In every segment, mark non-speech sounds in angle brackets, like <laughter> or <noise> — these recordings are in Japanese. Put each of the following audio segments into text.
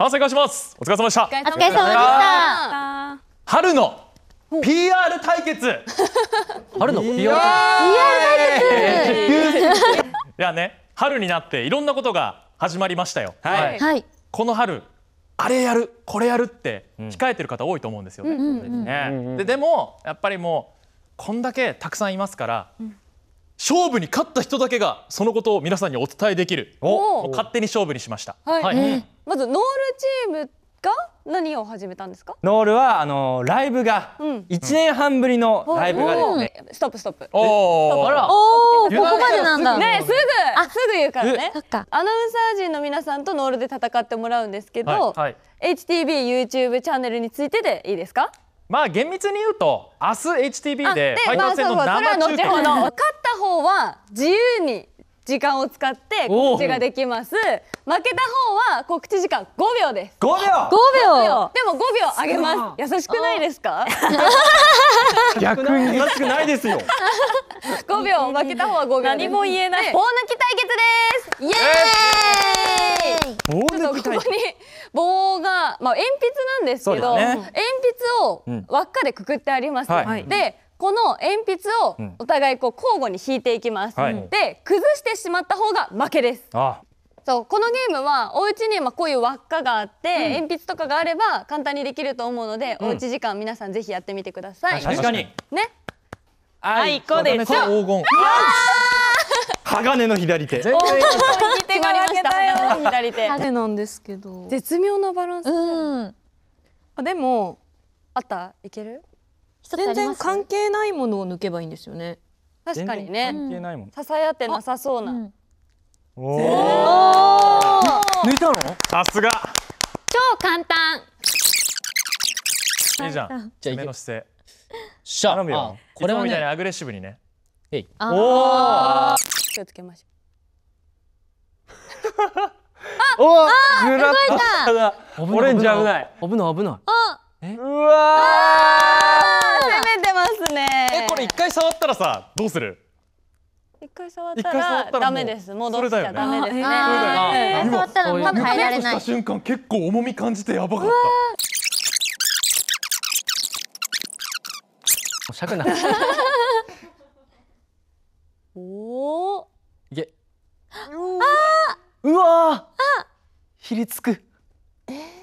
反省会しますお疲れ様でしたお疲れ様でした春の PR 対決 <laughs> 春の PR 対決いやね春になっていろんなことが始まりましたよ、はい、はい、この春あれやるこれやるって控えてる方多いと思うんですよね。ででもやっぱりもうこんだけたくさんいますから、うん、勝負に勝った人だけがそのことを皆さんにお伝えできる勝手に勝負にしました、はい、はい、まずノールチームが何を始めたんですかノールはあのー、ライブが、うん、1年半ぶりのライブがですね、ストップストップおあらおここまでなんだねすぐすぐ言うからねアナウンサー陣の皆さんとノールで戦ってもらうんですけど、はいはい、HTV YouTube チャンネルについてでいいですかまあ厳密に言うと明日 HTB でファイターズ戦の生中継、まあ、勝った方は自由に時間を使って告知ができます負けた方は告知時間5秒です5秒 ,5 秒でも5秒上げます優しくないですか <laughs> 逆に優しくないですよ5 <laughs> 秒負けた方は5秒何も言えない棒抜き対決ですイエーイ棒抜き対決棒が、まあ、鉛筆なんですけど、ね、鉛筆を輪っかでくくってあります。うんはい、でこの鉛筆をお互いこう交互に引いていきます、はい、で崩してしまった方が負けですあそうこのゲームはお家にまあこういう輪っかがあって、うん、鉛筆とかがあれば簡単にできると思うので、うん、おうち時間皆さんぜひやってみてください確かにねあいこでしょ黄金鋼の左手。全然決まりましたよ。<laughs> 左手。鋼なんですけど。絶妙なバランス。うん。あでもあったいける？全然関係ないものを抜けばいいんですよね。確かにね。関係ないもの。支え合ってなさそうな。おお。抜いたの？さすが。超簡単。いいじゃん。じゃあ目の姿勢。しゃ。頼むよ。これはね。アグレッシブにね。えおお。気をつけましょう。<laughs> おあグラッとオレンジ危ない危ない危ないあうわ攻めてますねえこれ一回触ったらさどうする一回触ったらダメです戻っちゃダメですね触ったらもう変えられない瞬間結構重み感じてやばかったシャクなあうわひりつく。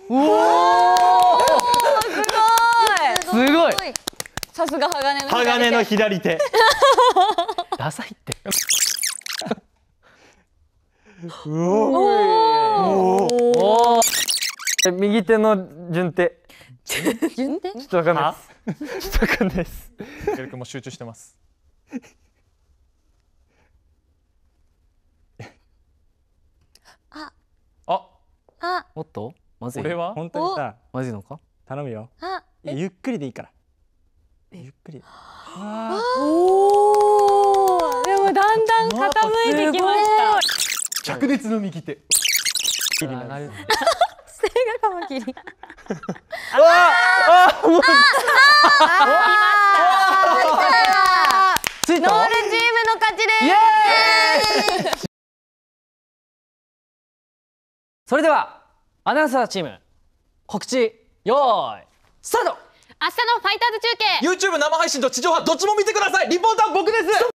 おおすごい。すごい。さすが鋼の鋼の左手。<laughs> ダサいって。うおおお右手の順手。順手？ちょっとわかんないです。ちょっとわかんないです。エル君も集中してます。あああおっとまずいこれは本当にさまずいのか頼むよあゆっくりでいいからゆっくりあおでもだんだん傾いてきました着熱の右手キりなるステカマキリあああ。あ。ああノールチームの勝ちですそれではアナウンサーチーム告知よーいスタート明日のファイターズ中継 YouTube 生配信と地上波どっちも見てくださいリポーター僕です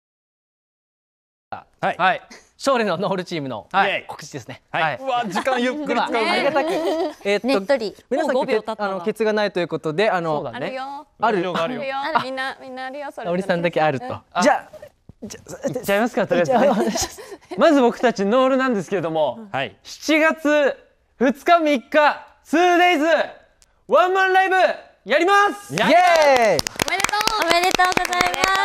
はい、はい、勝利のノールチームの告知ですね。はい、はい、うわ時間ゆっくり使う。ありがたく。<laughs> えっと、ねっ皆さん秒あのケツがないということであの、ね、あるよあるよあるよみんなみんなあるよそれ。おさんだけあると。じゃあじゃちゃいますかとりあえず、ね、まず僕たちノールなんですけれども、はい、7月2日3日 2days ワンマンライブやりますイエーイおめでとうおめでとうございます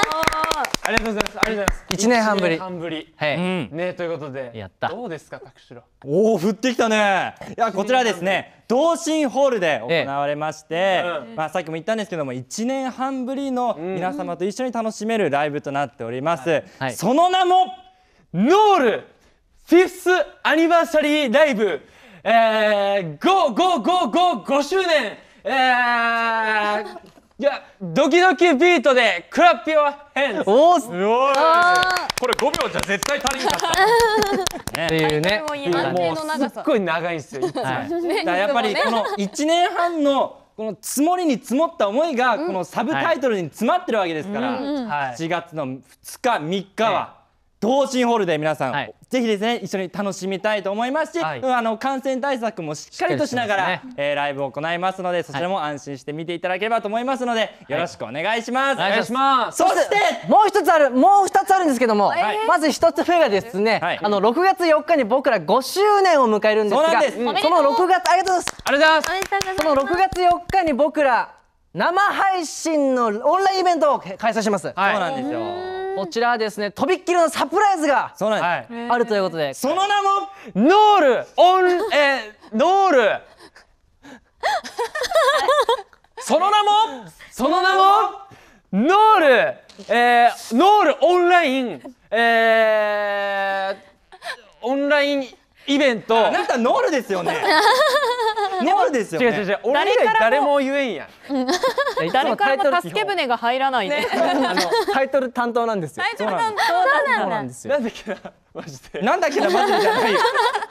ありがとうございます。ありがとうございます。一年半ぶり。半ぶり。はい。ねということで。やった。どうですか、拓郎。おお、降ってきたね。いや、こちらですね。同心ホールで行われまして、まあ、さっきも言ったんですけども、一年半ぶりの皆様と一緒に楽しめるライブとなっております。その名も。ノール。フィフスアニバーサリーライブ。ええ五五五五五周年。ええいや、ドキドキビートでクラップヨーおお、すごい。これ5秒じゃ絶対足りんかった。ね、っていうね。もうすっごい長いんですよ。はい、だやっぱりこの1年半のこの積もりに積もった思いがこのサブタイトルに詰まってるわけですから、う4月の2日3日は。同心ホールで皆さん、はい、ぜひですね一緒に楽しみたいと思いますし、はい、あの感染対策もしっかりとしながら、ねえー、ライブを行いますのでそちらも安心して見ていただければと思いますので、はい、よろしくお願いします。お願いしますそしてもう一つあるもう二つあるんですけども、まず一つ目がですね、はい、あの6月4日に僕ら5周年を迎えるんですがそ、うなん、です、その6月ありがとうございます。ありがとうございます。その6月4日に僕ら生配信のオンラインイベントを開催します。そうなんですよ。こちらはですねとびっきりのサプライズがはい、あるということでその名もノールオンえノールその名もその名もノールえー、ノールオンラインえー、オンラインイベントあなたノールですよね <laughs> そうですよ、ね、違う違う俺以外誰も言えんやん誰からも助け舟が入らないねあのタイトル担当なんですよそうなんですよなんだっけなマジでなんだっけなマジでじゃないよ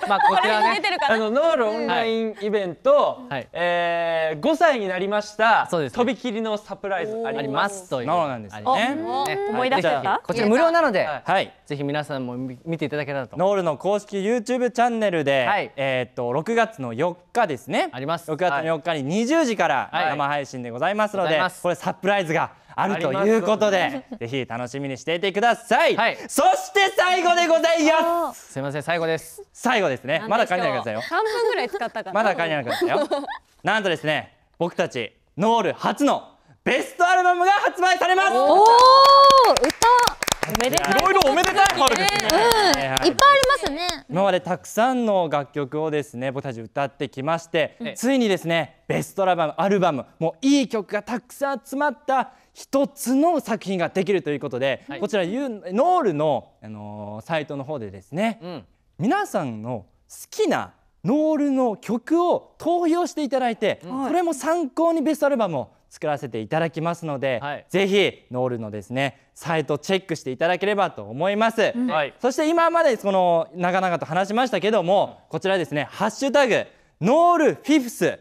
まあこちらねあのノールオンラインイベント、はい、えー、5歳になりましたそうです、ね、とび切りのサプライズありますというノーなんですよね、ね、思い出したこちら無料なので、はい、ぜひ皆さんも見ていただけたらとノールの公式 YouTube チャンネルで、はい、えっ、ー、と6月の4日ですねねあります6月の4日に20時から生配信でございますので、これサプライズがあるということで、<laughs> ぜひ楽しみにしていてください。はい、そして最後でございます。すみません、最後です。最後ですね。まだ帰らないでくださいよ。半分ぐらい使ったから。まだ帰らないでくださいよ。なんとですね、僕たちノール初のベストアルバムが発売されます。おお、歌。いろいろおめでたい春ですね、いっぱいありますね今までたくさんの楽曲をですね僕たち歌ってきまして、ついにですねベストルバムアルバムもういい曲がたくさん詰まった一つの作品ができるということで、こちらユノールの、あのサイトの方でですね、皆さんの好きなノールの曲を投票していただいて、これも参考にベストアルバムを作らせていただきますので、ぜひノールのですねサイトチェックしていただければと思います、うん、そして今までその長々と話しましたけどもこちらですね「ハッシュタグノールフィフス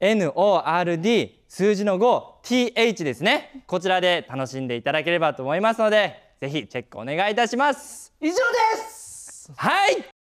NORD 数字の 5TH ですねこちらで楽しんでいただければと思いますのでぜひチェックお願いいたします以上ですはい